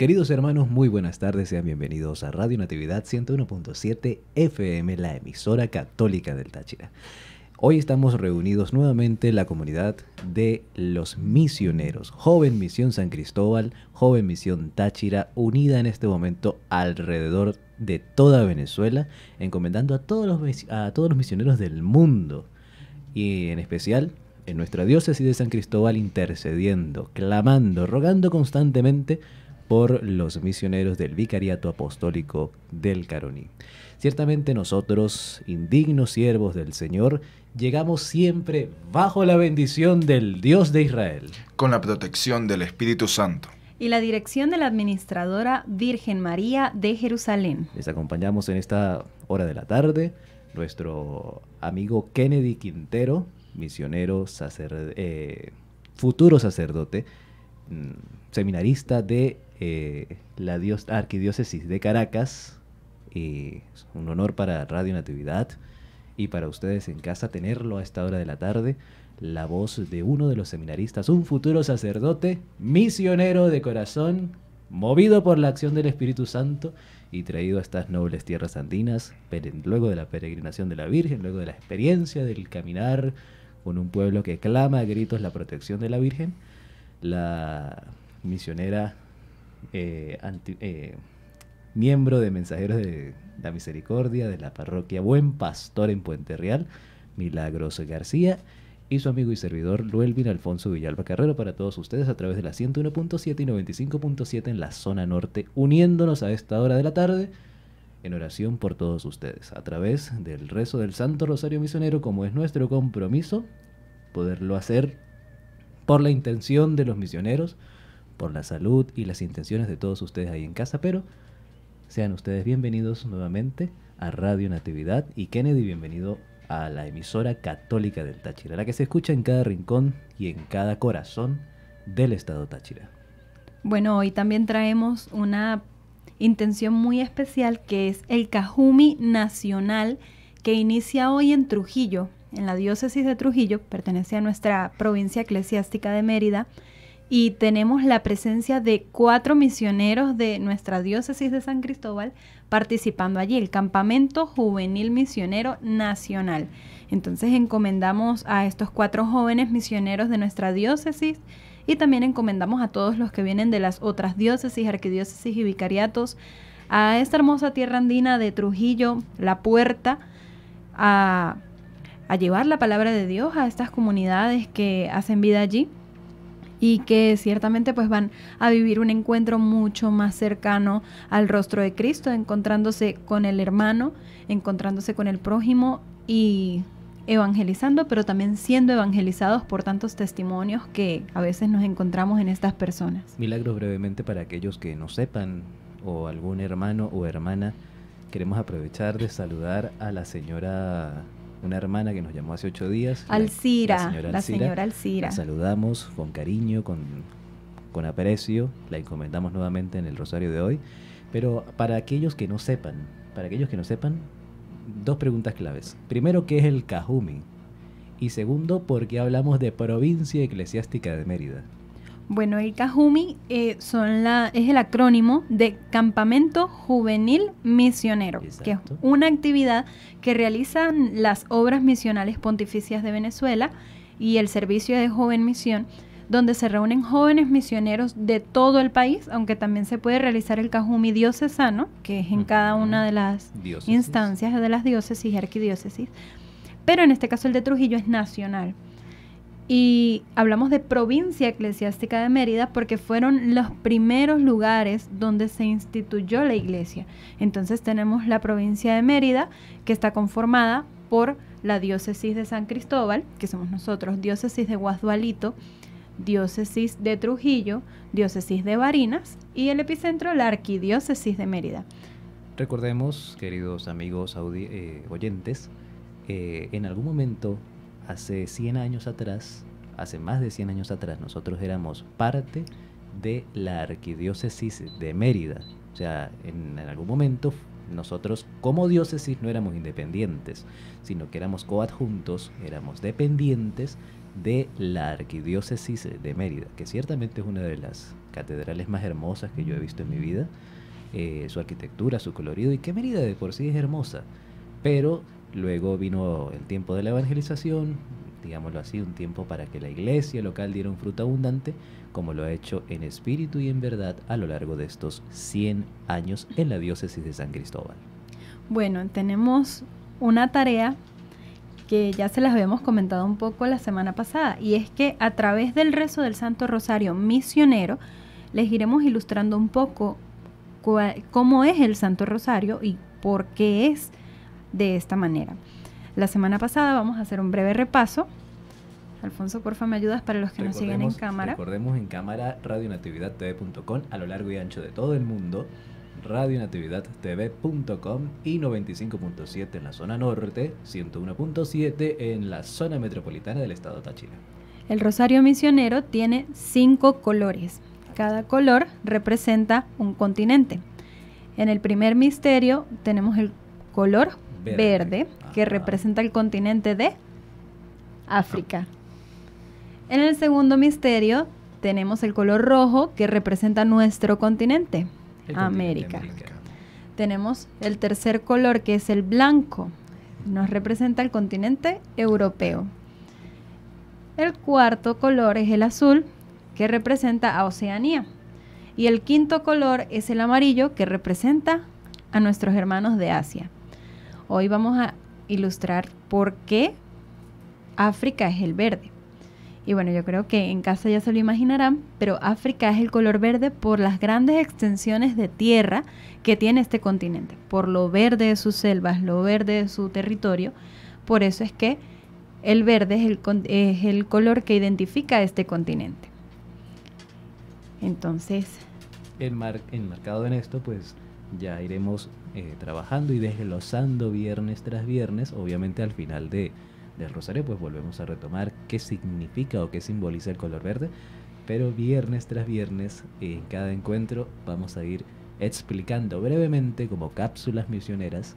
Queridos hermanos, muy buenas tardes, sean bienvenidos a Radio Natividad 101.7 FM, la emisora católica del Táchira. Hoy estamos reunidos nuevamente la comunidad de los misioneros, Joven Misión San Cristóbal, Joven Misión Táchira, unida en este momento alrededor de toda Venezuela, encomendando a todos los, a todos los misioneros del mundo y en especial en nuestra diócesis de San Cristóbal intercediendo, clamando, rogando constantemente por los misioneros del Vicariato Apostólico del Caroní. Ciertamente nosotros, indignos siervos del Señor, llegamos siempre bajo la bendición del Dios de Israel. Con la protección del Espíritu Santo. Y la dirección de la Administradora Virgen María de Jerusalén. Les acompañamos en esta hora de la tarde nuestro amigo Kennedy Quintero, misionero, eh, futuro sacerdote, mm, seminarista de eh, la arquidiócesis de Caracas. y es un honor para Radio Natividad y para ustedes en casa tenerlo a esta hora de la tarde. La voz de uno de los seminaristas, un futuro sacerdote, misionero de corazón, movido por la acción del Espíritu Santo y traído a estas nobles tierras andinas, luego de la peregrinación de la Virgen, luego de la experiencia del caminar con un pueblo que clama a gritos la protección de la Virgen, la misionera eh, eh, miembro de Mensajeros de la Misericordia de la parroquia Buen Pastor en Puente Real, Milagros García, y su amigo y servidor Luelvin Alfonso Villalba Carrero para todos ustedes a través de la 101.7 y 95.7 en la zona norte, uniéndonos a esta hora de la tarde en oración por todos ustedes, a través del rezo del Santo Rosario Misionero, como es nuestro compromiso, poderlo hacer por la intención de los misioneros, por la salud y las intenciones de todos ustedes ahí en casa, pero sean ustedes bienvenidos nuevamente a Radio Natividad y Kennedy, bienvenido a la emisora católica del Táchira, la que se escucha en cada rincón y en cada corazón del estado Táchira. Bueno, hoy también traemos una intención muy especial que es el Cajumi Nacional que inicia hoy en Trujillo, en la diócesis de Trujillo, pertenece a nuestra provincia eclesiástica de Mérida, y tenemos la presencia de cuatro misioneros de nuestra diócesis de San Cristóbal participando allí, el Campamento Juvenil Misionero Nacional. Entonces encomendamos a estos cuatro jóvenes misioneros de nuestra diócesis y también encomendamos a todos los que vienen de las otras diócesis, arquidiócesis y vicariatos a esta hermosa tierra andina de Trujillo, La Puerta, a, llevar la palabra de Dios a estas comunidades que hacen vida allí y que ciertamente pues van a vivir un encuentro mucho más cercano al rostro de Cristo, encontrándose con el hermano, encontrándose con el prójimo y evangelizando, pero también siendo evangelizados por tantos testimonios que a veces nos encontramos en estas personas. Milagros brevemente para aquellos que no sepan o algún hermano o hermana, queremos aprovechar de saludar a la señora una hermana que nos llamó hace ocho días. Alcira, la, señora, Alcira, La saludamos con cariño, con, con aprecio, la encomendamos nuevamente en el rosario de hoy. Pero para aquellos que no sepan, para aquellos que no sepan, dos preguntas claves. Primero, ¿qué es el Cajumi? Y segundo, ¿por qué hablamos de provincia eclesiástica de Mérida? Bueno, el CAJUMI eh, son la, es el acrónimo de Campamento Juvenil Misionero, que es una actividad que realizan las obras misionales pontificias de Venezuela y el Servicio de Joven Misión, donde se reúnen jóvenes misioneros de todo el país, aunque también se puede realizar el Cajumi diocesano, que es en cada una de las instancias de las diócesis y arquidiócesis. Pero en este caso el de Trujillo es nacional. Y hablamos de provincia eclesiástica de Mérida porque fueron los primeros lugares donde se instituyó la iglesia. Entonces tenemos la provincia de Mérida que está conformada por la diócesis de San Cristóbal, que somos nosotros, diócesis de Guasdualito, diócesis de Trujillo, diócesis de Barinas y el epicentro, la arquidiócesis de Mérida. Recordemos, queridos amigos eh, oyentes, eh, en algún momento hace 100 años atrás, hace más de 100 años atrás, nosotros éramos parte de la arquidiócesis de Mérida. O sea, en, algún momento nosotros como diócesis no éramos independientes, sino que éramos coadjuntos, éramos dependientes de la arquidiócesis de Mérida, que ciertamente es una de las catedrales más hermosas que yo he visto en mi vida, eh, su arquitectura, su colorido, y que Mérida de por sí es hermosa, pero Luego vino el tiempo de la evangelización, digámoslo así, un tiempo para que la iglesia local diera un fruto abundante, como lo ha hecho en espíritu y en verdad a lo largo de estos 100 años en la diócesis de San Cristóbal. Bueno, tenemos una tarea que ya se las habíamos comentado un poco la semana pasada, y es que a través del rezo del Santo Rosario misionero, les iremos ilustrando un poco cómo es el Santo Rosario y por qué es de esta manera. La semana pasada vamos a hacer un breve repaso. Alfonso, porfa, me ayudas para los que nos siguen en cámara. Recordemos en cámara radionatividadtv.com a lo largo y ancho de todo el mundo, radionatividadtv.com y 95.7 en la zona norte, 101.7 en la zona metropolitana del estado de Táchira. El rosario misionero tiene cinco colores. Cada color representa un continente. En el primer misterio tenemos el color verde, que representa el continente de África. En el segundo misterio tenemos el color rojo que representa nuestro Continente América. Tenemos el tercer color que es el blanco, nos representa el continente europeo. El cuarto color es el azul, que representa a Oceanía. Y el quinto color es el amarillo, que representa a nuestros hermanos de Asia. Hoy vamos a ilustrar por qué África es el verde. Y bueno, yo creo que en casa ya se lo imaginarán, pero África es el color verde por las grandes extensiones de tierra que tiene este continente, por lo verde de sus selvas, lo verde de su territorio. Por eso es que el verde es el, color que identifica a este continente. Entonces... el enmarcado en esto, pues ya iremos eh, trabajando y desglosando viernes tras viernes. Obviamente al final de, del rosario pues volvemos a retomar qué significa o qué simboliza el color verde. Pero viernes tras viernes en cada encuentro vamos a ir explicando brevemente como cápsulas misioneras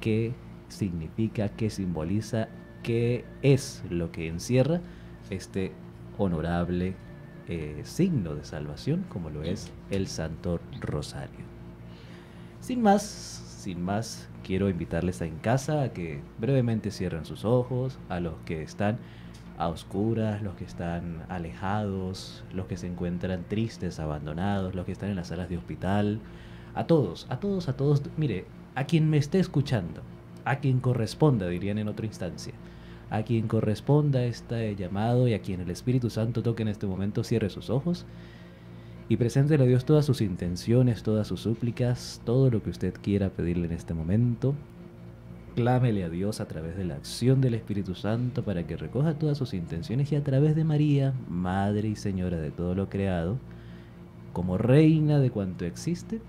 qué significa, qué simboliza, qué es lo que encierra este honorable eh, signo de salvación como lo es el Santo Rosario. Sin más, sin más, quiero invitarles a en casa a que brevemente cierren sus ojos, a los que están a oscuras, los que están alejados, los que se encuentran tristes, abandonados, los que están en las salas de hospital, a todos, a todos, a todos, mire, a quien me esté escuchando, a quien corresponda, dirían en otra instancia, a quien corresponda este llamado y a quien el Espíritu Santo toque en este momento, cierre sus ojos y preséntele a Dios todas sus intenciones, todas sus súplicas, todo lo que usted quiera pedirle en este momento. Clámele a Dios a través de la acción del Espíritu Santo para que recoja todas sus intenciones y a través de María, Madre y Señora de todo lo creado, como reina de cuanto existe,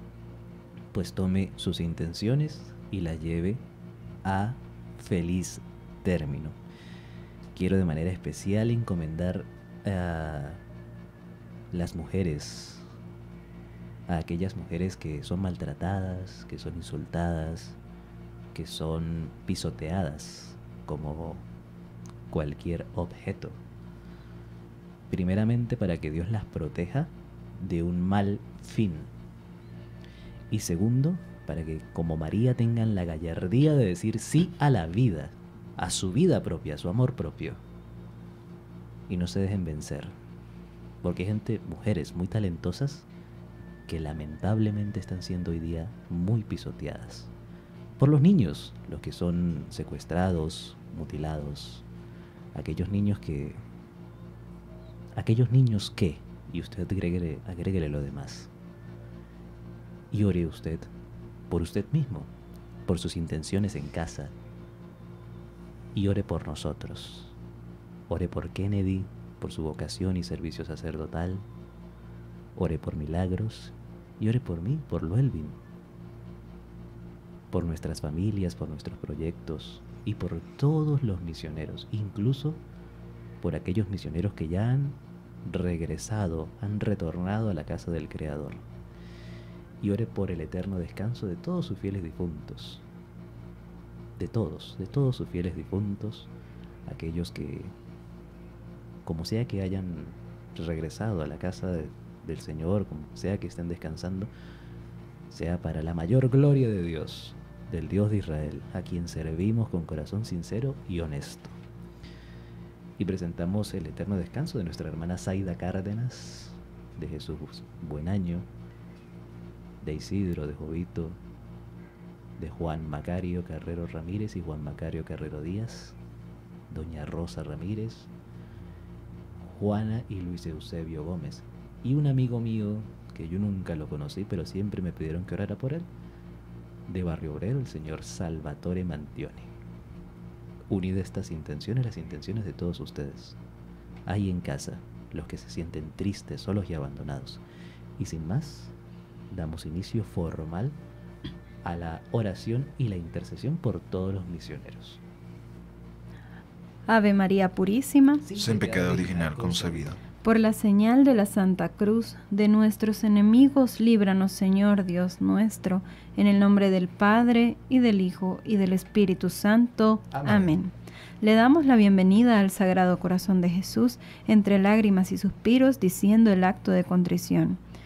pues tome sus intenciones y las lleve a feliz término. Quiero de manera especial encomendar a... Ah, las mujeres, a aquellas mujeres que son maltratadas, que son insultadas, que son pisoteadas como cualquier objeto. Primeramente para que Dios las proteja de un mal fin. Y segundo, para que como María tengan la gallardía de decir sí a la vida, a su vida propia, a su amor propio. Y no se dejen vencer. Porque hay gente, mujeres muy talentosas, que lamentablemente están siendo hoy día muy pisoteadas. Por los niños, los que son secuestrados, mutilados, aquellos niños que... Aquellos niños que, y usted agregue lo demás. Y ore usted por usted mismo, por sus intenciones en casa. Y ore por nosotros. Ore por Kennedy, por su vocación y servicio sacerdotal. Ore por milagros y ore por mí, por Luelvin, por nuestras familias, por nuestros proyectos y por todos los misioneros, incluso por aquellos misioneros que ya han regresado, han retornado a la casa del Creador. Y ore por el eterno descanso de todos sus fieles difuntos, de todos, de todos sus fieles difuntos, aquellos que como sea que hayan regresado a la casa del Señor, como sea que estén descansando, sea para la mayor gloria de Dios, del Dios de Israel, a quien servimos con corazón sincero y honesto. Y presentamos el eterno descanso de nuestra hermana Zaida Cárdenas, de Jesús Buenaño... de Isidro, de Jovito, de Juan Macario Carrero Ramírez y Juan Macario Carrero Díaz, Doña Rosa Ramírez, Juana y Luis Eusebio Gómez. Y un amigo mío, que yo nunca lo conocí, pero siempre me pidieron que orara por él, de Barrio Obrero, el señor Salvatore Mantione. Unid estas intenciones, las intenciones de todos ustedes. Ahí en casa, los que se sienten tristes, solos y abandonados. Y sin más, damos inicio formal a la oración y la intercesión por todos los misioneros. Ave María Purísima, sin pecado original concebida. Por la señal de la Santa Cruz, de nuestros enemigos, líbranos, Señor Dios nuestro, en el nombre del Padre, y del Hijo, y del Espíritu Santo. Amén. Amén. Le damos la bienvenida al Sagrado Corazón de Jesús, entre lágrimas y suspiros, diciendo el acto de contrición.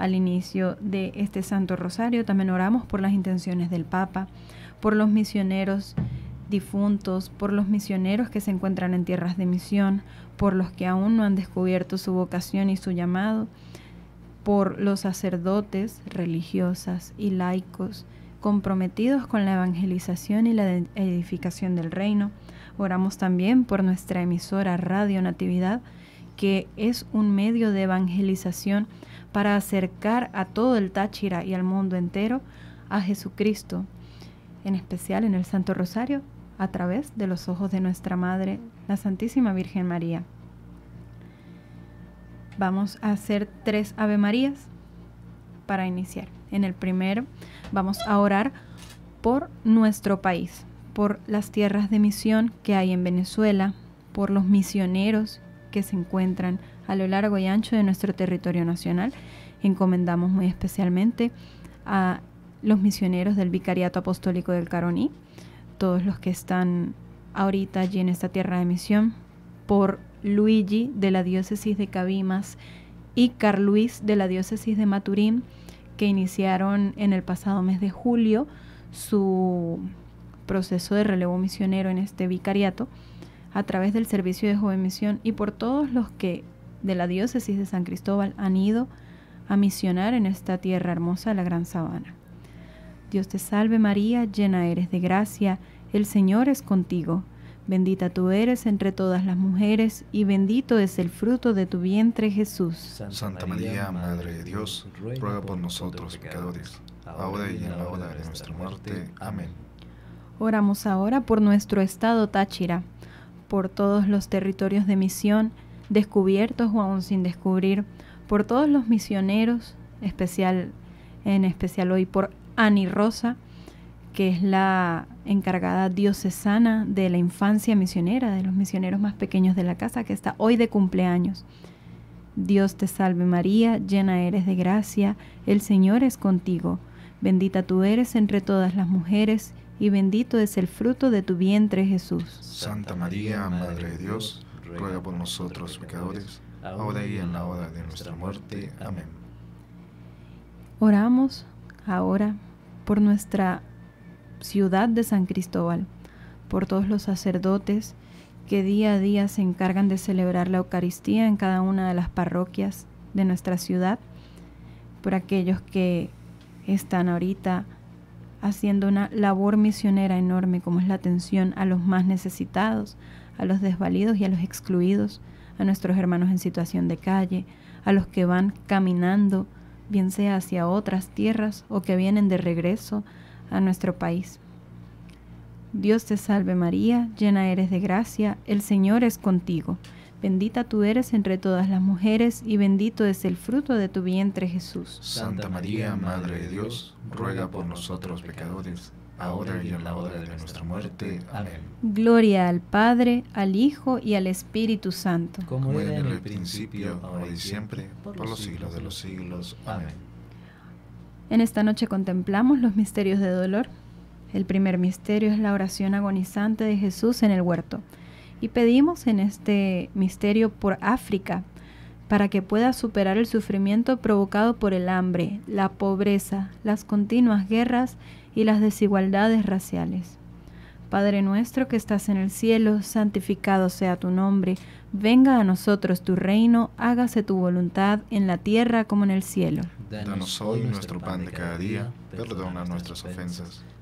al inicio de este Santo Rosario. También oramos por las intenciones del Papa, por los misioneros difuntos, por los misioneros que se encuentran en tierras de misión, por los que aún no han descubierto su vocación y su llamado, por los sacerdotes, religiosas y laicos comprometidos con la evangelización y la edificación del reino. Oramos también por nuestra emisora Radio Natividad, que es un medio de evangelización para acercar a todo el Táchira y al mundo entero a Jesucristo, en especial en el Santo Rosario, a través de los ojos de nuestra Madre, la Santísima Virgen María. Vamos a hacer tres Ave Marías para iniciar. En el primero vamos a orar por nuestro país, por las tierras de misión que hay en Venezuela, por los misioneros que se encuentran a lo largo y ancho de nuestro territorio nacional. Encomendamos muy especialmente a los misioneros del Vicariato Apostólico del Caroní, todos los que están ahorita allí en esta tierra de misión, por Luigi de la diócesis de Cabimas y Luis de la diócesis de Maturín, que iniciaron en el pasado mes de julio su proceso de relevo misionero en este vicariato a través del servicio de joven misión y por todos los que de la diócesis de San Cristóbal han ido a misionar en esta tierra hermosa la Gran Sabana. Dios te salve María, llena eres de gracia, el Señor es contigo. Bendita tú eres entre todas las mujeres y bendito es el fruto de tu vientre Jesús. Santa María, Madre de Dios, ruega por nosotros pecadores, ahora y en la hora de nuestra muerte. Amén. Oramos ahora por nuestro estado Táchira por todos los territorios de misión, descubiertos o aún sin descubrir, por todos los misioneros, especial, en especial hoy por Ani Rosa, que es la encargada diocesana de la infancia misionera, de los misioneros más pequeños de la casa, que está hoy de cumpleaños. Dios te salve María, llena eres de gracia, el Señor es contigo, bendita tú eres entre todas las mujeres, y bendito es el fruto de tu vientre Jesús. Santa María, Madre de Dios, ruega por nosotros pecadores, ahora y en la hora de nuestra muerte. Amén. Oramos ahora por nuestra ciudad de San Cristóbal, por todos los sacerdotes que día a día se encargan de celebrar la Eucaristía en cada una de las parroquias de nuestra ciudad, por aquellos que están ahorita haciendo una labor misionera enorme como es la atención a los más necesitados, a los desvalidos y a los excluidos, a nuestros hermanos en situación de calle, a los que van caminando, bien sea hacia otras tierras o que vienen de regreso a nuestro país. Dios te salve María, llena eres de gracia, el Señor es contigo Bendita tú eres entre todas las mujeres, y bendito es el fruto de tu vientre Jesús. Santa María, Madre de Dios, ruega por nosotros pecadores, ahora y en la hora de nuestra muerte. Amén. Gloria al Padre, al Hijo y al Espíritu Santo. Como era en el principio, ahora y siempre, por los siglos de los siglos. Amén. En esta noche contemplamos los misterios de dolor. El primer misterio es la oración agonizante de Jesús en el huerto y pedimos en este misterio por África, para que pueda superar el sufrimiento provocado por el hambre, la pobreza, las continuas guerras y las desigualdades raciales. Padre nuestro que estás en el cielo, santificado sea tu nombre, venga a nosotros tu reino, hágase tu voluntad en la tierra como en el cielo. Danos hoy nuestro pan de cada día, perdona nuestras ofensas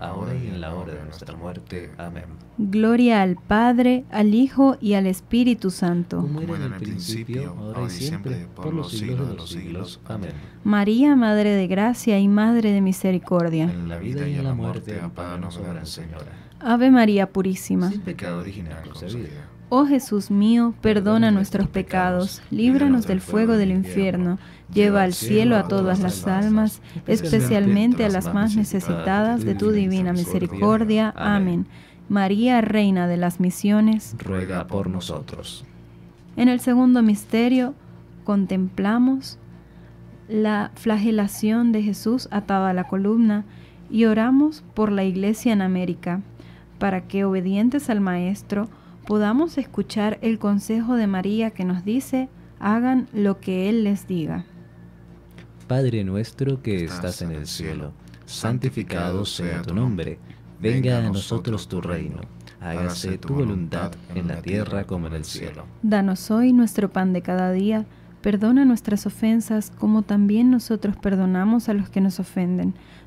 ahora y en la hora de nuestra muerte. Amén. Gloria al Padre, al Hijo y al Espíritu Santo. Como era en el principio, ahora y siempre, por los siglos de los siglos. Amén. María, Madre de Gracia y Madre de Misericordia. En la vida y en la muerte, apáganos, Gran Señora. Ave María Purísima. Sin pecado original concebida Oh Jesús mío, perdona nuestros pecados, líbranos del fuego del infierno, lleva al cielo a todas las almas, especialmente a las más necesitadas de tu divina misericordia. Amén. María, Reina de las Misiones, ruega por nosotros. En el segundo misterio contemplamos la flagelación de Jesús atado a la columna y oramos por la Iglesia en América, para que obedientes al Maestro, podamos escuchar el consejo de María que nos dice, hagan lo que Él les diga. Padre nuestro que estás en el cielo, santificado sea tu nombre, venga a nosotros tu reino, hágase tu voluntad en la tierra como en el cielo. Danos hoy nuestro pan de cada día, perdona nuestras ofensas como también nosotros perdonamos a los que nos ofenden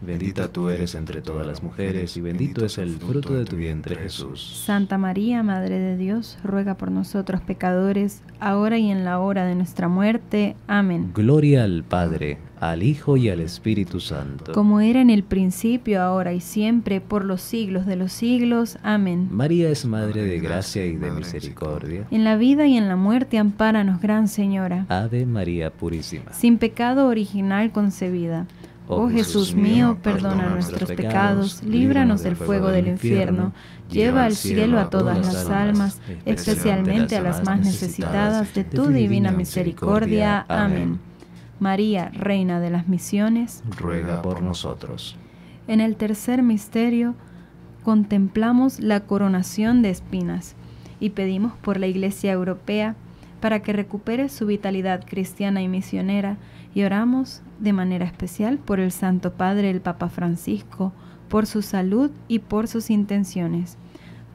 Bendita tú eres entre todas las mujeres y bendito es el fruto de tu vientre Jesús. Santa María, Madre de Dios, ruega por nosotros pecadores, ahora y en la hora de nuestra muerte. Amén. Gloria al Padre, al Hijo y al Espíritu Santo. Como era en el principio, ahora y siempre, por los siglos de los siglos. Amén. María es Madre de gracia y de misericordia. En la vida y en la muerte, ampáranos, Gran Señora. Ave María Purísima. Sin pecado original concebida. Oh, oh Jesús mío, perdona nuestros pecados, líbranos del fuego del infierno, lleva al cielo a todas las almas, especialmente a las más necesitadas de tu divina misericordia. Amén. María, Reina de las Misiones, ruega por nosotros. En el tercer misterio, contemplamos la coronación de espinas y pedimos por la Iglesia Europea para que recupere su vitalidad cristiana y misionera y oramos de manera especial por el Santo Padre, el Papa Francisco, por su salud y por sus intenciones.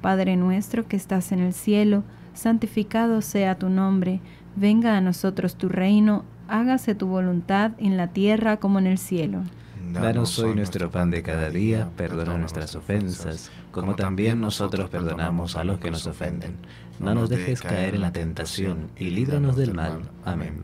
Padre nuestro que estás en el cielo, santificado sea tu nombre, venga a nosotros tu reino, hágase tu voluntad en la tierra como en el cielo. Danos hoy nuestro pan de cada día, perdona nuestras ofensas, como también nosotros perdonamos a los que nos ofenden. No nos dejes caer en la tentación y líbranos del mal. Amén.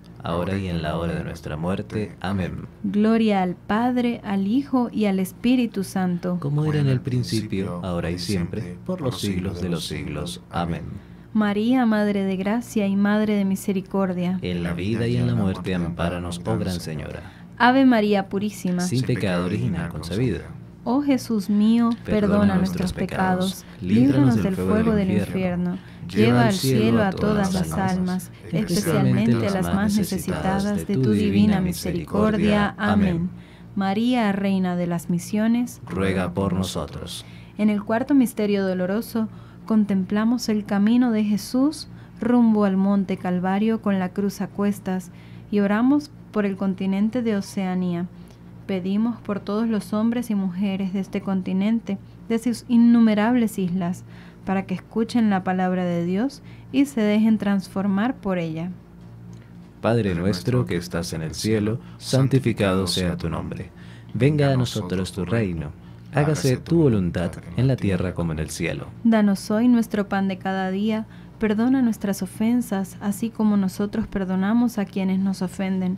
ahora y en la hora de nuestra muerte. Amén. Gloria al Padre, al Hijo y al Espíritu Santo. Como era en el principio, ahora y siempre, por los siglos de los siglos. Amén. María, Madre de Gracia y Madre de Misericordia. En la vida y en la muerte, amparanos, oh Gran Señora. Ave María Purísima. Sin pecado original concebida. Oh Jesús mío, perdona, nuestros pecados, líbranos del fuego del infierno Lleva al cielo a todas las almas, especialmente a las más necesitadas de tu divina misericordia. Amén. María, Reina de las Misiones, ruega por nosotros. En el cuarto misterio doloroso, contemplamos el camino de Jesús rumbo al monte Calvario con la cruz a cuestas y oramos por el continente de Oceanía. Pedimos por todos los hombres y mujeres de este continente, de sus innumerables islas, para que escuchen la palabra de Dios y se dejen transformar por ella. Padre nuestro que estás en el cielo, santificado sea tu nombre. Venga a nosotros tu reino. Hágase tu voluntad en la tierra como en el cielo. Danos hoy nuestro pan de cada día. Perdona nuestras ofensas, así como nosotros perdonamos a quienes nos ofenden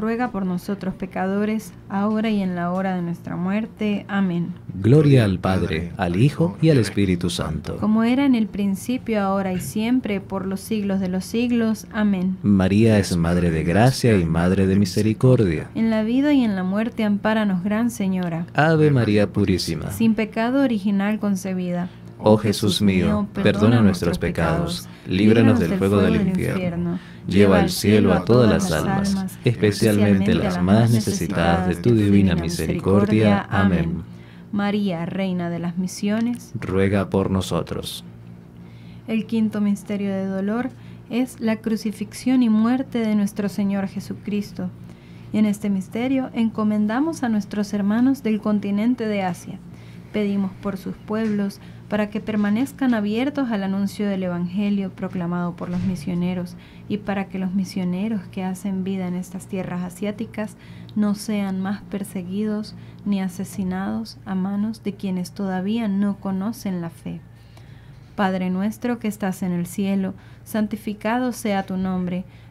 ruega por nosotros pecadores, ahora y en la hora de nuestra muerte. Amén. Gloria al Padre, al Hijo y al Espíritu Santo. Como era en el principio, ahora y siempre, por los siglos de los siglos. Amén. María es Madre de Gracia y Madre de Misericordia. En la vida y en la muerte, ampáranos, Gran Señora. Ave María Purísima. Sin pecado original concebida. Oh Jesús mío, perdona nuestros pecados líbranos del fuego del infierno. Lleva al cielo a todas las almas, especialmente las más necesitadas de tu divina misericordia. Amén. María, Reina de las Misiones, ruega por nosotros. El quinto misterio de dolor es la crucifixión y muerte de nuestro Señor Jesucristo. Y en este misterio encomendamos a nuestros hermanos del continente de Asia. Pedimos por sus pueblos, para que permanezcan abiertos al anuncio del Evangelio proclamado por los misioneros y para que los misioneros que hacen vida en estas tierras asiáticas no sean más perseguidos ni asesinados a manos de quienes todavía no conocen la fe. Padre nuestro que estás en el cielo, santificado sea tu nombre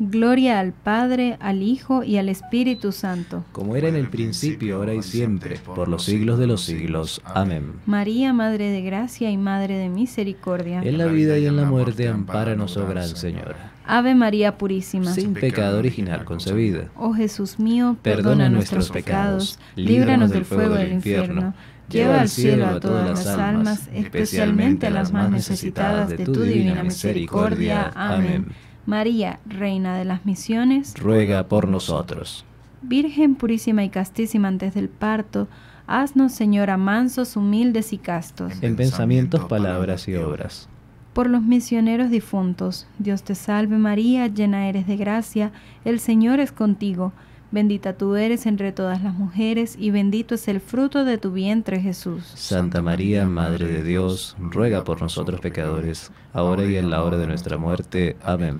Gloria al Padre, al Hijo y al Espíritu Santo. Como era en el principio, ahora y siempre, por los siglos de los siglos. Amén. María, Madre de Gracia y Madre de Misericordia. En la vida y en la muerte, ampáranos, oh Gran Señora. Ave María Purísima. Sin pecado original concebida. Oh Jesús mío, perdona nuestros pecados, líbranos del fuego del infierno. Lleva al cielo a todas las almas, especialmente a las más necesitadas de tu divina misericordia. Amén. María, Reina de las Misiones, ruega por nosotros. Virgen purísima y castísima antes del parto, haznos, Señora, mansos, humildes y castos. En pensamientos, palabras y obras. Por los misioneros difuntos, Dios te salve María, llena eres de gracia, el Señor es contigo. Bendita tú eres entre todas las mujeres y bendito es el fruto de tu vientre Jesús. Santa María, Madre de Dios, ruega por nosotros pecadores, ahora y en la hora de nuestra muerte. Amén.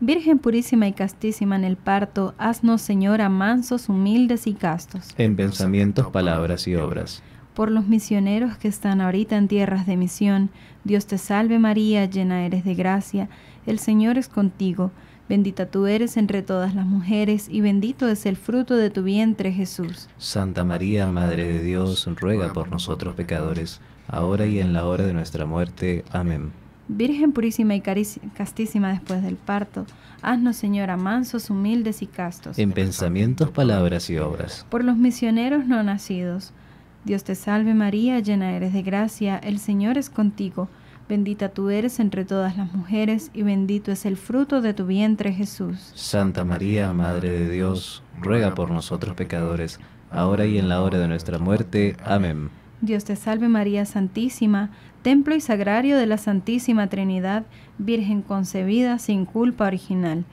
Virgen purísima y castísima en el parto, haznos, Señora, mansos, humildes y castos. En pensamientos, palabras y obras. Por los misioneros que están ahorita en tierras de misión, Dios te salve María, llena eres de gracia, el Señor es contigo. Bendita tú eres entre todas las mujeres, y bendito es el fruto de tu vientre, Jesús. Santa María, Madre de Dios, ruega por nosotros pecadores, ahora y en la hora de nuestra muerte. Amén. Virgen purísima y castísima después del parto, haznos, Señora, mansos, humildes y castos. En pensamientos, palabras y obras. Por los misioneros no nacidos. Dios te salve María, llena eres de gracia, el Señor es contigo. Bendita tú eres entre todas las mujeres, y bendito es el fruto de tu vientre Jesús. Santa María, Madre de Dios, ruega por nosotros pecadores, ahora y en la hora de nuestra muerte. Amén. Dios te salve María Santísima, templo y sagrario de la Santísima Trinidad, Virgen concebida sin culpa original.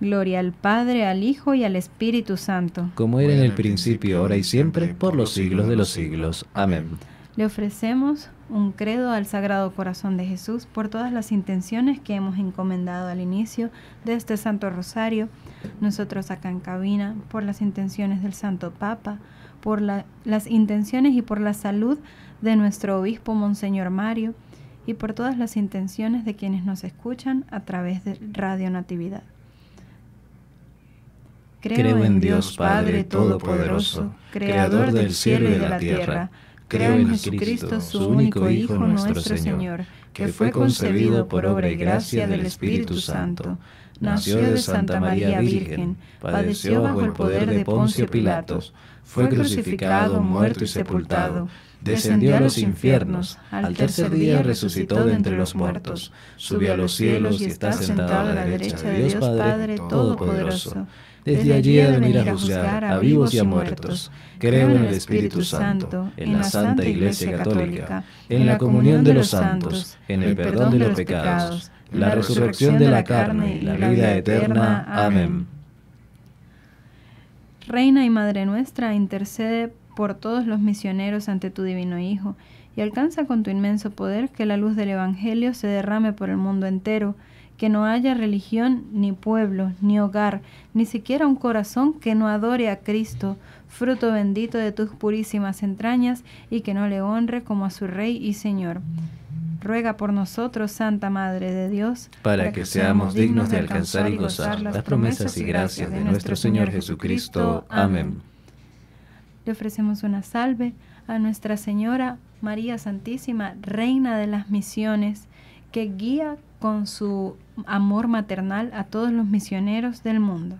Gloria al Padre, al Hijo y al Espíritu Santo. Como era en el principio, ahora y siempre, por los siglos de los siglos. Amén. Le ofrecemos un credo al Sagrado Corazón de Jesús por todas las intenciones que hemos encomendado al inicio de este Santo Rosario, nosotros acá en cabina, por las intenciones del Santo Papa, por las intenciones y por la salud de nuestro obispo Monseñor Mario y por todas las intenciones de quienes nos escuchan a través de Radio Natividad. Creo, en Dios Padre Todopoderoso, Creador del cielo y de la tierra. Creo en Jesucristo, su único Hijo, nuestro Señor, que fue concebido por obra y gracia del Espíritu Santo. Nació de Santa María Virgen, padeció bajo el poder de Poncio Pilatos fue crucificado, muerto y sepultado, descendió a los infiernos, al tercer día resucitó de entre los muertos, subió a los cielos y está sentado a la derecha de Dios Padre Todopoderoso. Desde allí ha a juzgar a vivos y a muertos. Creo en el Espíritu Santo, en la Santa Iglesia Católica, en la comunión de los santos, en el perdón de los pecados, la resurrección de la carne y la vida eterna. Amén. Reina y Madre nuestra, intercede por todos los misioneros ante tu Divino Hijo, y alcanza con tu inmenso poder que la luz del Evangelio se derrame por el mundo entero, que no haya religión, ni pueblo, ni hogar, ni siquiera un corazón que no adore a Cristo, fruto bendito de tus purísimas entrañas, y que no le honre como a su Rey y Señor ruega por nosotros, Santa Madre de Dios, para, que, que, seamos dignos de alcanzar y gozar las promesas y gracias de nuestro Señor Jesucristo. Amén. Le ofrecemos una salve a Nuestra Señora María Santísima, Reina de las Misiones, que guía con su amor maternal a todos los misioneros del mundo.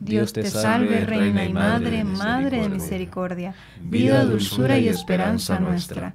Dios te salve, Reina y Madre, Madre de misericordia, vida, dulzura y esperanza nuestra.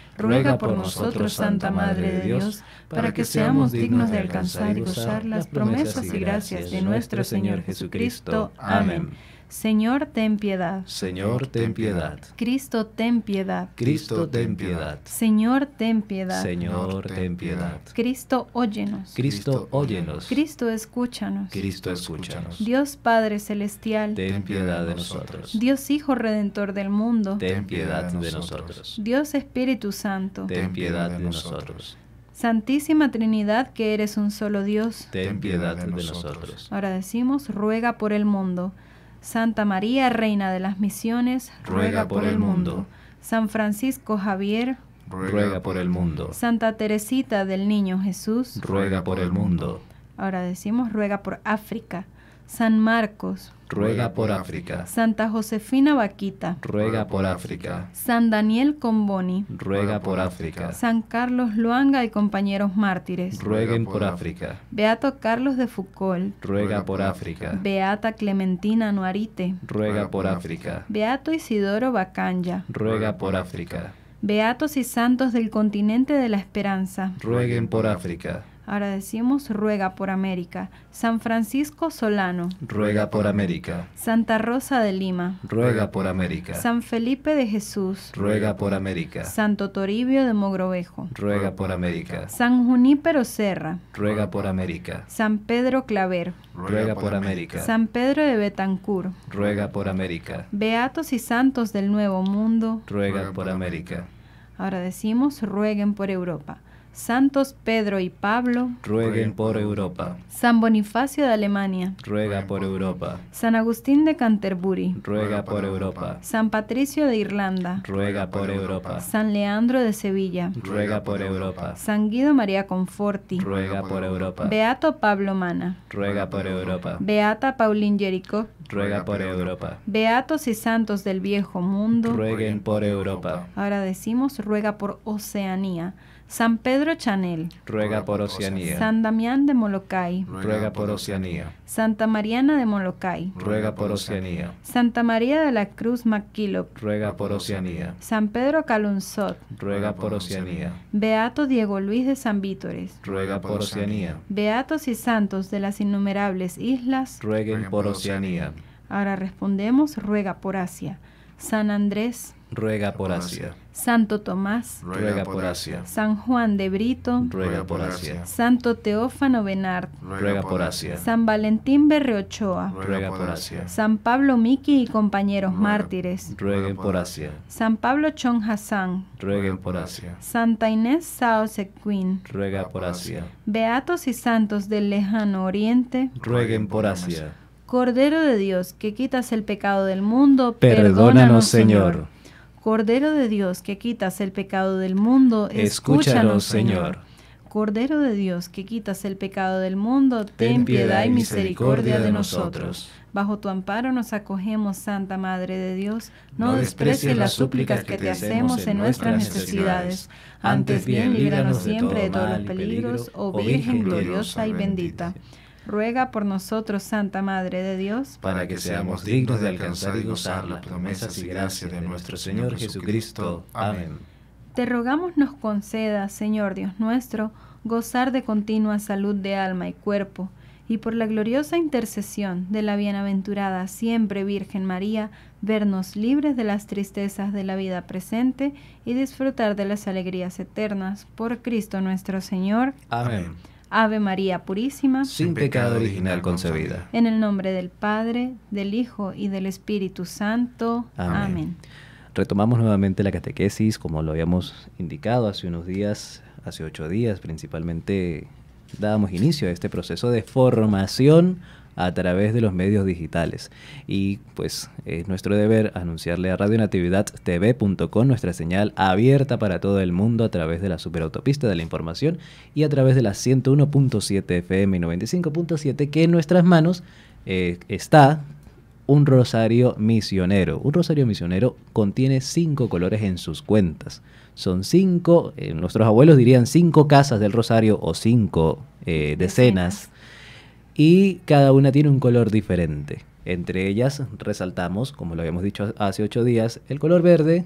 ruega por nosotros, Santa Madre de Dios, para que seamos dignos de alcanzar y gozar las promesas y gracias de nuestro Señor Jesucristo. Amén. Señor, ten piedad. Señor, ten piedad. Cristo, ten piedad. Cristo, ten piedad. Señor, ten piedad. Señor, ten piedad. Cristo, óyenos. Cristo, óyenos. Cristo, escúchanos. Cristo, escúchanos. Dios Padre Celestial, ten piedad de nosotros. Dios Hijo Redentor del mundo, ten piedad de nosotros. Dios Espíritu Santo, ten piedad de nosotros. Santísima Trinidad, que eres un solo Dios, ten piedad de nosotros. Ahora decimos, ruega por el mundo. Santa María, Reina de las Misiones, ruega por el mundo. San Francisco Javier, ruega por el mundo. Santa Teresita del Niño Jesús, ruega por el mundo. Ahora decimos, ruega por África. San Marcos, ruega por África. Santa Josefina Vaquita, ruega por África. San Daniel Comboni, ruega por África. San Carlos Luanga y compañeros mártires, rueguen por África. Beato Carlos de Foucault, ruega por África. Beata Clementina Noarite. ruega por África. Beato Isidoro Bacanya, ruega por África. Beatos y santos del continente de la esperanza, rueguen por África. Ahora decimos, ruega por América. San Francisco Solano. Ruega por América. Santa Rosa de Lima. Ruega por América. San Felipe de Jesús. Ruega por América. Santo Toribio de Mogrovejo. Ruega por América. San Junípero Serra. Ruega por América. San Pedro Claver. Ruega por América. San Pedro de Betancur. Ruega por América. Beatos y santos del Nuevo Mundo. Ruega por América. Ahora decimos, rueguen por Europa. Santos Pedro y Pablo, rueguen por Europa. San Bonifacio de Alemania, ruega por Europa. San Agustín de Canterbury, ruega por Europa. San Patricio de Irlanda, ruega por Europa. San Leandro de Sevilla, ruega por Europa. San Guido María Conforti, ruega por Europa. Beato Pablo Mana, ruega por Europa. Beata Paulín Jericó, ruega por Europa. Beatos y santos del viejo mundo, rueguen por Europa. Ahora decimos, ruega por Oceanía. San Pedro Chanel. Ruega por Oceanía. San Damián de Molokai. Ruega por Oceanía. Santa Mariana de Molokai. Ruega por Oceanía. Santa María de la Cruz MacKillop. Ruega por Oceanía. San Pedro Calunzot. Ruega por Oceanía. Beato Diego Luis de San Vítores. Ruega por Oceanía. Beatos y santos de las innumerables islas. Rueguen por Oceanía. Ahora respondemos, ruega por Asia. San Andrés ruega por Asia. Santo Tomás, ruega por Asia. San Juan de Brito, ruega por Asia. Santo Teófano Benard, ruega por Asia. San Valentín Berreochoa, ruega por Asia. San Pablo Miki y compañeros mártires, rueguen por Asia. San Pablo Chon Hassan, rueguen por Asia. Santa Inés Sao Sequin, ruega por Asia. Beatos y santos del lejano oriente, rueguen por Asia. Cordero de Dios, que quitas el pecado del mundo, perdónanos, Señor. Cordero de Dios que quitas el pecado del mundo, escúchanos, Señor. Cordero de Dios que quitas el pecado del mundo, ten piedad y misericordia de nosotros. Bajo tu amparo nos acogemos, Santa Madre de Dios. No desprecies las súplicas que te hacemos en nuestras necesidades. Antes bien, líbranos siempre de todos los peligros, oh, oh Virgen gloriosa y bendita. bendita ruega por nosotros, Santa Madre de Dios, para que seamos dignos de alcanzar y gozar las promesas y gracias de nuestro Señor Jesucristo. Amén. Te rogamos nos conceda, Señor Dios nuestro, gozar de continua salud de alma y cuerpo, y por la gloriosa intercesión de la bienaventurada siempre Virgen María, vernos libres de las tristezas de la vida presente y disfrutar de las alegrías eternas. Por Cristo nuestro Señor. Amén. Ave María Purísima, sin pecado original concebida. En el nombre del Padre, del Hijo y del Espíritu Santo. Amén. Retomamos nuevamente la catequesis, como lo habíamos indicado hace unos días, hace ocho días principalmente, dábamos inicio a este proceso de formación a través de los medios digitales. Y pues es nuestro deber anunciarle a radionatividadtv.com nuestra señal abierta para todo el mundo a través de la superautopista de la información y a través de la 101.7 FM y 95.7 que en nuestras manos eh, está un rosario misionero. Un rosario misionero contiene cinco colores en sus cuentas. Son cinco, eh, nuestros abuelos dirían cinco casas del rosario o cinco eh, decenas y cada una tiene un color diferente. Entre ellas resaltamos, como lo habíamos dicho hace ocho días, el color verde,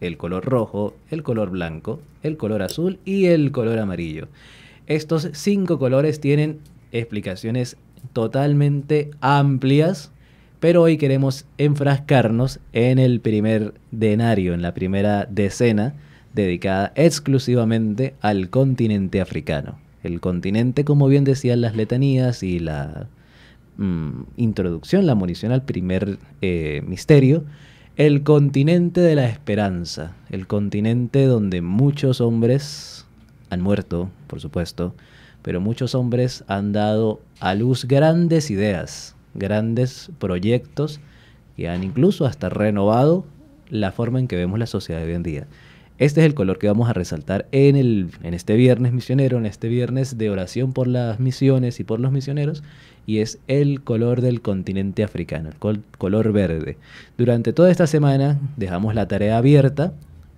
el color rojo, el color blanco, el color azul y el color amarillo. Estos cinco colores tienen explicaciones totalmente amplias, pero hoy queremos enfrascarnos en el primer denario, en la primera decena dedicada exclusivamente al continente africano. El continente, como bien decían las letanías y la mm, introducción, la munición al primer eh, misterio, el continente de la esperanza, el continente donde muchos hombres han muerto, por supuesto, pero muchos hombres han dado a luz grandes ideas, grandes proyectos que han incluso hasta renovado la forma en que vemos la sociedad de hoy en día. Este es el color que vamos a resaltar en, el, en este viernes misionero, en este viernes de oración por las misiones y por los misioneros, y es el color del continente africano, el color verde. Durante toda esta semana dejamos la tarea abierta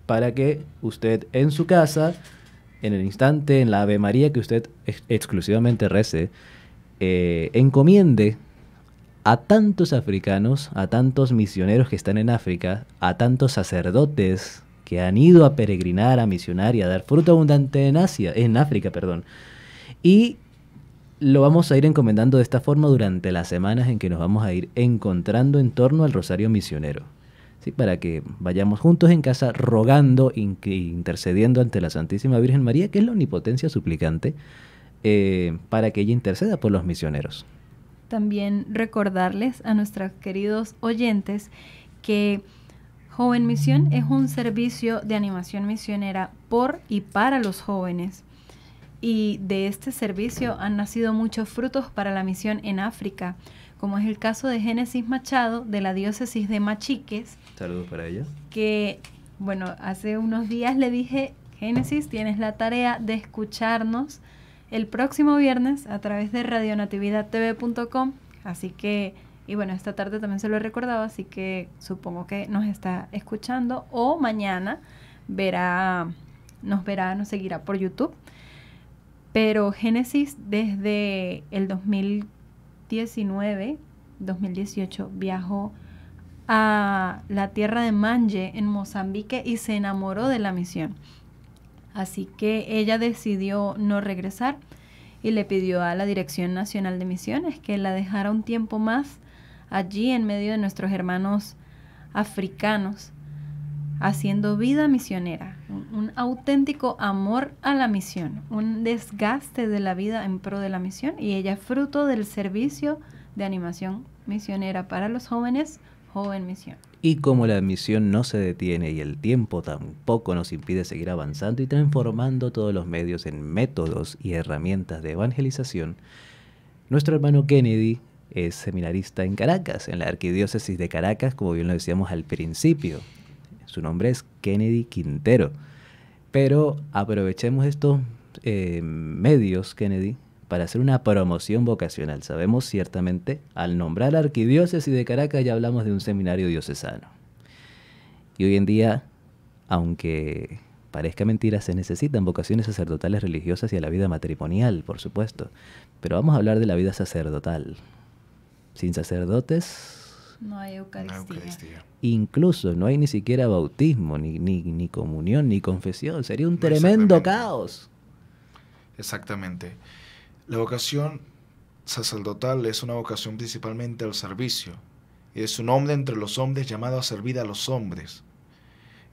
para que usted en su casa, en el instante, en la Ave María que usted exclusivamente rece, eh, encomiende a tantos africanos, a tantos misioneros que están en África, a tantos sacerdotes que han ido a peregrinar, a misionar y a dar fruto abundante en Asia, en África, perdón. Y lo vamos a ir encomendando de esta forma durante las semanas en que nos vamos a ir encontrando en torno al Rosario Misionero. ¿sí? Para que vayamos juntos en casa rogando, e intercediendo ante la Santísima Virgen María, que es la omnipotencia suplicante, eh, para que ella interceda por los misioneros. También recordarles a nuestros queridos oyentes que Joven Misión es un servicio de animación misionera por y para los jóvenes. Y de este servicio han nacido muchos frutos para la misión en África, como es el caso de Génesis Machado de la diócesis de Machiques. Saludos para ella. Que, bueno, hace unos días le dije, Génesis, tienes la tarea de escucharnos el próximo viernes a través de radionatividadtv.com. Así que y bueno, esta tarde también se lo he recordado, así que supongo que nos está escuchando o mañana verá, nos verá, nos seguirá por YouTube. Pero Génesis desde el 2019, 2018 viajó a la tierra de Manje en Mozambique y se enamoró de la misión. Así que ella decidió no regresar y le pidió a la Dirección Nacional de Misiones que la dejara un tiempo más allí en medio de nuestros hermanos africanos, haciendo vida misionera, un, un, auténtico amor a la misión, un desgaste de la vida en pro de la misión y ella fruto del servicio de animación misionera para los jóvenes, joven misión. Y como la misión no se detiene y el tiempo tampoco nos impide seguir avanzando y transformando todos los medios en métodos y herramientas de evangelización, nuestro hermano Kennedy es seminarista en Caracas, en la Arquidiócesis de Caracas, como bien lo decíamos al principio. Su nombre es Kennedy Quintero. Pero aprovechemos estos eh, medios, Kennedy, para hacer una promoción vocacional. Sabemos ciertamente, al nombrar Arquidiócesis de Caracas ya hablamos de un seminario diocesano. Y hoy en día, aunque parezca mentira, se necesitan vocaciones sacerdotales religiosas y a la vida matrimonial, por supuesto. Pero vamos a hablar de la vida sacerdotal, sin sacerdotes. No hay Eucaristía. Incluso no hay ni siquiera bautismo, ni, ni, ni comunión, ni confesión. Sería un tremendo caos. Exactamente. La vocación sacerdotal es una vocación principalmente al servicio. Es un hombre entre los hombres llamado a servir a los hombres.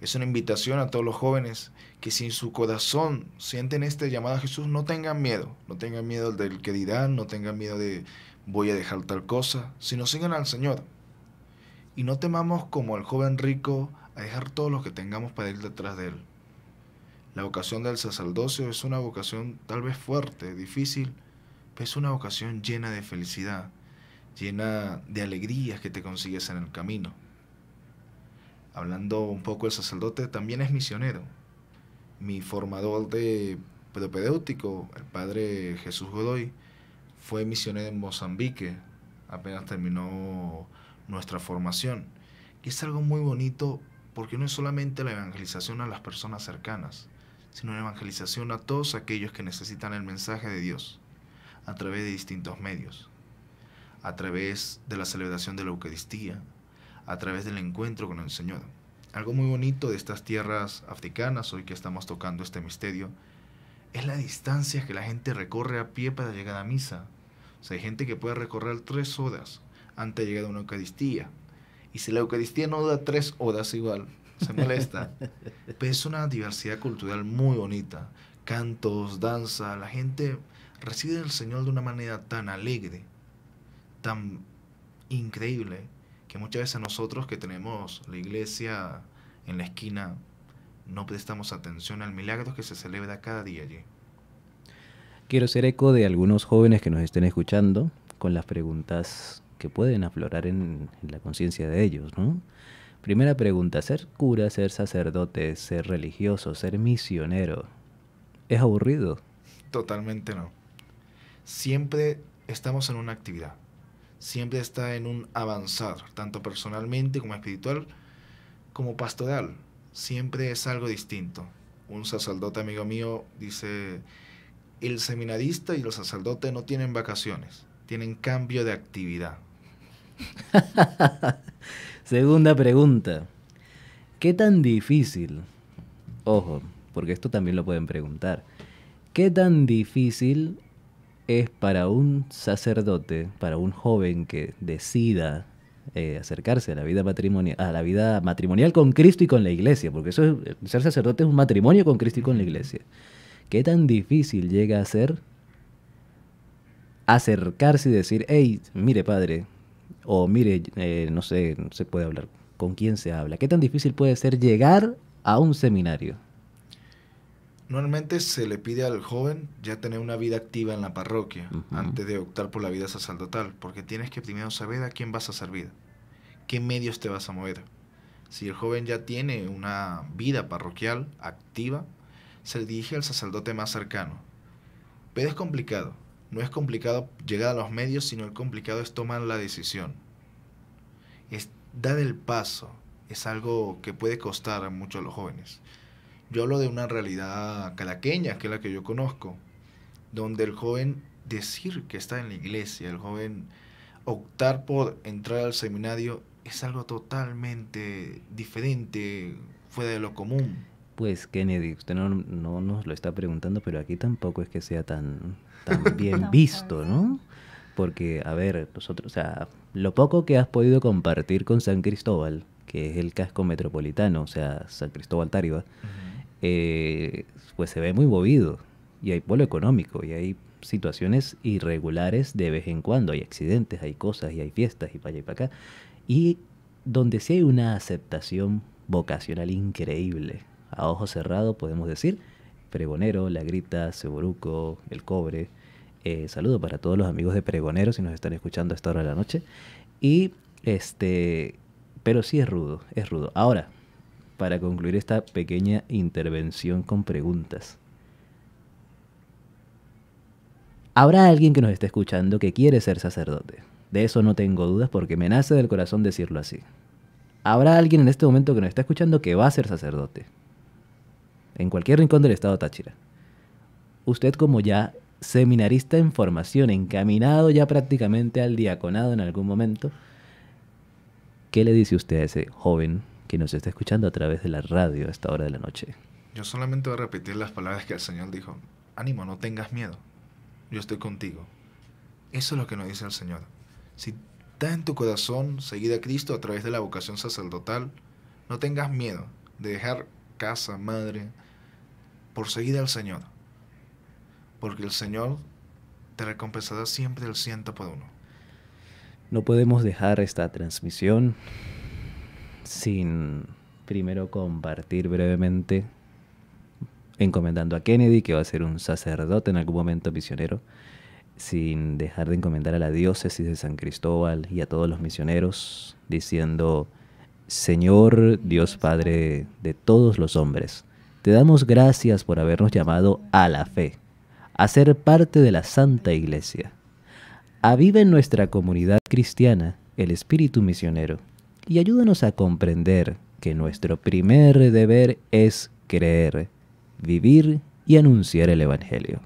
Es una invitación a todos los jóvenes que si en su corazón sienten este llamado a Jesús, no tengan miedo. No tengan miedo del que dirán, no tengan miedo de, voy a dejar tal cosa, si sino sigan al Señor. Y no temamos como el joven rico a dejar todo lo que tengamos para ir detrás de Él. La vocación del sacerdocio es una vocación tal vez fuerte, difícil, pero es una vocación llena de felicidad, llena de alegrías que te consigues en el camino. Hablando un poco, el sacerdote también es misionero. Mi formador de propedéutico, el padre Jesús Godoy, fue misionero en Mozambique, apenas terminó nuestra formación. Y es algo muy bonito porque no es solamente la evangelización a las personas cercanas, sino la evangelización a todos aquellos que necesitan el mensaje de Dios a través de distintos medios, a través de la celebración de la Eucaristía, a través del encuentro con el Señor. Algo muy bonito de estas tierras africanas, hoy que estamos tocando este misterio, es la distancia que la gente recorre a pie para llegar a misa. O sea, hay gente que puede recorrer tres horas antes de llegar a una Eucaristía. Y si la Eucaristía no da tres horas igual, se molesta. Pero es una diversidad cultural muy bonita. Cantos, danza, la gente recibe al Señor de una manera tan alegre, tan increíble, que muchas veces nosotros que tenemos la iglesia en la esquina, no prestamos atención al milagro que se celebra cada día allí. Quiero ser eco de algunos jóvenes que nos estén escuchando con las preguntas que pueden aflorar en, la conciencia de ellos, Primera pregunta, ser cura, ser sacerdote, ser religioso, ser misionero, ¿es aburrido? Totalmente no. Siempre estamos en una actividad, siempre está en un avanzar, tanto personalmente como espiritual, como pastoral siempre es algo distinto. Un sacerdote amigo mío dice, el seminarista y los sacerdotes no tienen vacaciones, tienen cambio de actividad. Segunda pregunta. ¿Qué tan difícil, ojo, porque esto también lo pueden preguntar, qué tan difícil es para un sacerdote, para un joven que decida eh, acercarse a la vida matrimonial, a la vida matrimonial con Cristo y con la iglesia, porque eso ser sacerdote es un matrimonio con Cristo y con la iglesia. ¿Qué tan difícil llega a ser acercarse y decir, hey, mire padre, o mire, eh, no sé, no se puede hablar, ¿con quién se habla? ¿Qué tan difícil puede ser llegar a un seminario? Normalmente se le pide al joven ya tener una vida activa en la parroquia antes de optar por la vida sacerdotal, porque tienes que primero saber a quién vas a servir, qué medios te vas a mover. Si el joven ya tiene una vida parroquial activa, se dirige al sacerdote más cercano. Pero es complicado. No es complicado llegar a los medios, sino el complicado es tomar la decisión. Es dar el paso. Es algo que puede costar mucho a los jóvenes. Yo hablo de una realidad calaqueña, que es la que yo conozco, donde el joven decir que está en la iglesia, el joven optar por entrar al seminario es algo totalmente diferente, fuera de lo común. Pues Kennedy, usted no, nos lo está preguntando, pero aquí tampoco es que sea tan, tan bien visto, ¿no? Porque, a ver, nosotros, o sea, lo poco que has podido compartir con San Cristóbal, que es el casco metropolitano, o sea, San Cristóbal Tariba, eh, pues se ve muy movido y hay polo económico y hay situaciones irregulares de vez en cuando, hay accidentes, hay cosas y hay fiestas y para allá y para acá. Y donde sí hay una aceptación vocacional increíble. A ojo cerrado podemos decir, Pregonero, La Grita, Seboruco, El Cobre. Eh, saludo para todos los amigos de Pregonero si nos están escuchando a esta hora de la noche. Y este, pero sí es rudo, es rudo. Ahora, para concluir esta pequeña intervención con preguntas. Habrá alguien que nos está escuchando que quiere ser sacerdote. De eso no tengo dudas porque me nace del corazón decirlo así. Habrá alguien en este momento que nos está escuchando que va a ser sacerdote. En cualquier rincón del estado Táchira. Usted como ya seminarista en formación, encaminado ya prácticamente al diaconado en algún momento, ¿qué le dice usted a ese joven que nos está escuchando a través de la radio a esta hora de la noche. Yo solamente voy a repetir las palabras que el Señor dijo. Ánimo, no tengas miedo. Yo estoy contigo. Eso es lo que nos dice el Señor. Si está en tu corazón seguir a Cristo a través de la vocación sacerdotal, no tengas miedo de dejar casa, madre, por seguir al Señor. Porque el Señor te recompensará siempre el ciento por uno. No podemos dejar esta transmisión sin primero compartir brevemente, encomendando a Kennedy, que va a ser un sacerdote en algún momento misionero, sin dejar de encomendar a la diócesis de San Cristóbal y a todos los misioneros, diciendo, Señor Dios Padre de todos los hombres, te damos gracias por habernos llamado a la fe, a ser parte de la Santa Iglesia. Aviva en nuestra comunidad cristiana el espíritu misionero y ayúdanos a comprender que nuestro primer deber es creer, vivir y anunciar el Evangelio.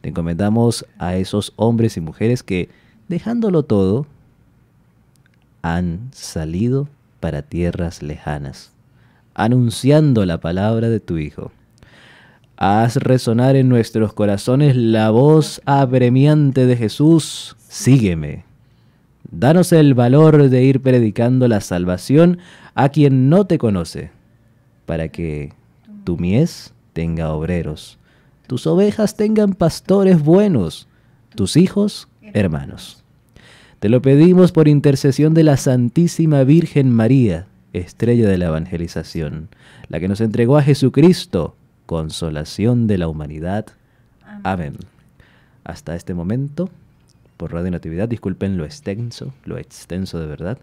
Te encomendamos a esos hombres y mujeres que, dejándolo todo, han salido para tierras lejanas, anunciando la palabra de tu Hijo. Haz resonar en nuestros corazones la voz apremiante de Jesús, sígueme. Danos el valor de ir predicando la salvación a quien no te conoce, para que tu mies tenga obreros, tus ovejas tengan pastores buenos, tus hijos hermanos. Te lo pedimos por intercesión de la Santísima Virgen María, estrella de la evangelización, la que nos entregó a Jesucristo, consolación de la humanidad. Amén. Hasta este momento por Radio Natividad. Disculpen lo extenso, lo extenso de verdad.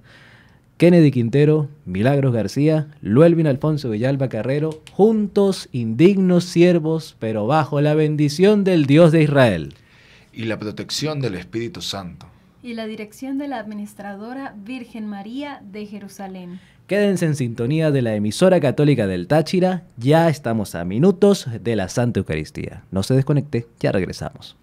Kennedy Quintero, Milagros García, Luelvin Alfonso Villalba Carrero, juntos indignos siervos, pero bajo la bendición del Dios de Israel. Y la protección del Espíritu Santo. Y la dirección de la Administradora Virgen María de Jerusalén. Quédense en sintonía de la emisora católica del Táchira, ya estamos a minutos de la Santa Eucaristía. No se desconecte, ya regresamos.